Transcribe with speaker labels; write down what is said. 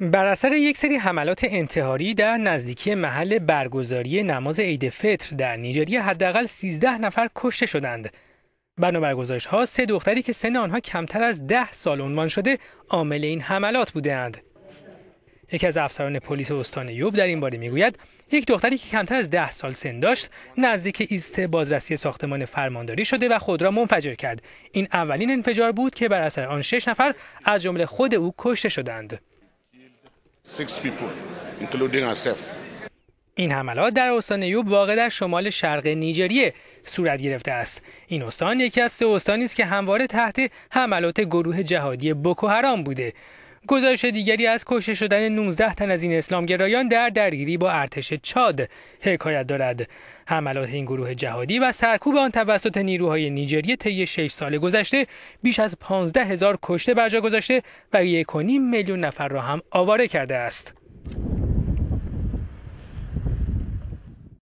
Speaker 1: بر اثر یک سری حملات انتحاری در نزدیکی محل برگزاری نماز عید فطر در نیجریه حداقل 13 نفر کشته شدند. بنابر گزارش ها سه دختری که سن آنها کمتر از 10 سال عنوان شده عامل این حملات بودند. یکی از افسران پلیس استان یوب در این باره میگوید یک دختری که کمتر از 10 سال سن داشت نزدیک ایست بازرسی ساختمان فرمانداری شده و خود را منفجر کرد. این اولین انفجار بود که بر اثر آن 6 نفر از جمله خود او کشته شدند. این حملات در استان یوب واقع در شمال شرق نیجریه صورت گرفته است این استان یکی از سه استانی است که همواره تحت حملات گروه جهادی بوکو حرام بوده گزارش دیگری از کشته شدن 19 تن از این اسلامگرایان در درگیری با ارتش چاد حکایت دارد. حملات این گروه جهادی و سرکوب آن توسط نیروهای نیجریه طی 6 سال گذشته بیش از 15 هزار کشته جا گذاشته و 1.5 میلیون نفر را هم آواره کرده است.